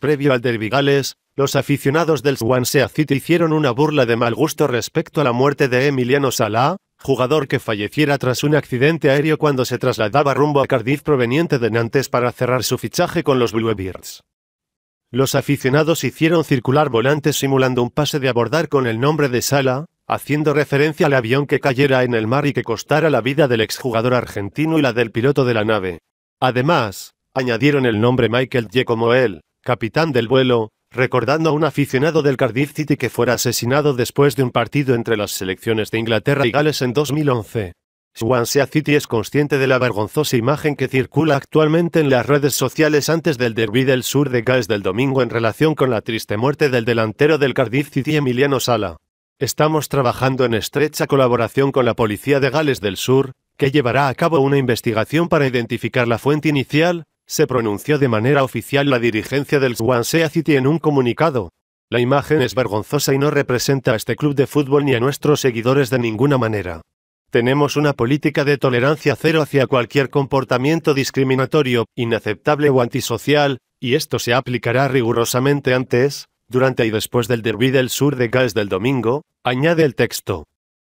Previo al derby Gales, los aficionados del Swansea City hicieron una burla de mal gusto respecto a la muerte de Emiliano Sala, jugador que falleciera tras un accidente aéreo cuando se trasladaba rumbo a Cardiff proveniente de Nantes para cerrar su fichaje con los Bluebirds. Los aficionados hicieron circular volantes simulando un pase de abordar con el nombre de Sala, haciendo referencia al avión que cayera en el mar y que costara la vida del exjugador argentino y la del piloto de la nave. Además, añadieron el nombre Michael G como él, capitán del vuelo, recordando a un aficionado del Cardiff City que fuera asesinado después de un partido entre las selecciones de Inglaterra y Gales en 2011. Swansea City es consciente de la vergonzosa imagen que circula actualmente en las redes sociales antes del derby del sur de Gales del domingo en relación con la triste muerte del delantero del Cardiff City Emiliano Sala. Estamos trabajando en estrecha colaboración con la Policía de Gales del Sur, que llevará a cabo una investigación para identificar la fuente inicial, se pronunció de manera oficial la dirigencia del Swansea City en un comunicado. La imagen es vergonzosa y no representa a este club de fútbol ni a nuestros seguidores de ninguna manera. Tenemos una política de tolerancia cero hacia cualquier comportamiento discriminatorio, inaceptable o antisocial, y esto se aplicará rigurosamente antes, durante y después del derby del sur de Gales del domingo, añade el texto.